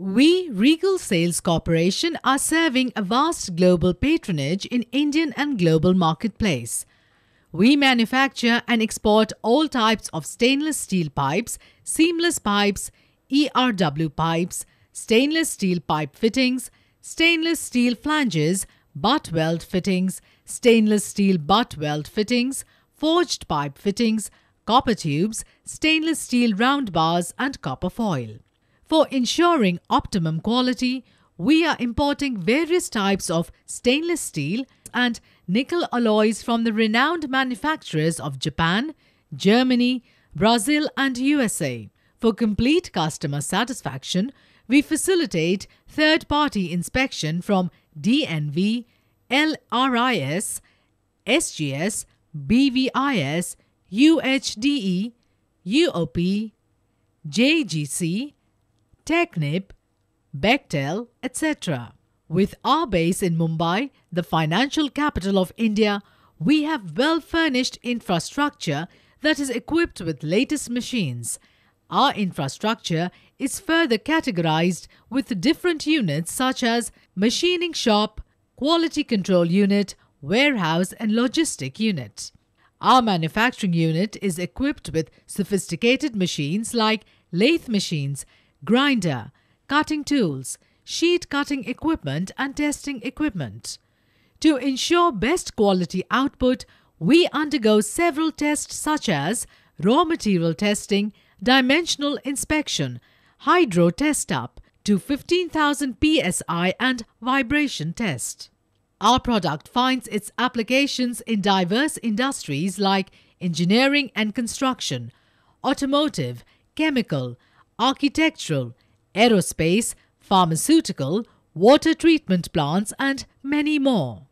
We, Regal Sales Corporation, are serving a vast global patronage in Indian and global marketplace. We manufacture and export all types of stainless steel pipes, seamless pipes, ERW pipes, stainless steel pipe fittings, stainless steel flanges, butt weld fittings, stainless steel butt weld fittings, forged pipe fittings, copper tubes, stainless steel round bars and copper foil. For ensuring optimum quality, we are importing various types of stainless steel and nickel alloys from the renowned manufacturers of Japan, Germany, Brazil and USA. For complete customer satisfaction, we facilitate third-party inspection from DNV, LRIS, SGS, BVIS, UHDE, UOP, JGC, Technip, Bechtel, etc. With our base in Mumbai, the financial capital of India, we have well furnished infrastructure that is equipped with latest machines. Our infrastructure is further categorized with different units such as machining shop, quality control unit, warehouse and logistic unit. Our manufacturing unit is equipped with sophisticated machines like lathe machines, grinder, cutting tools, sheet cutting equipment and testing equipment. To ensure best quality output, we undergo several tests such as raw material testing, dimensional inspection, hydro test up to 15,000 psi and vibration test. Our product finds its applications in diverse industries like engineering and construction, automotive, chemical, architectural, aerospace, pharmaceutical, water treatment plants, and many more.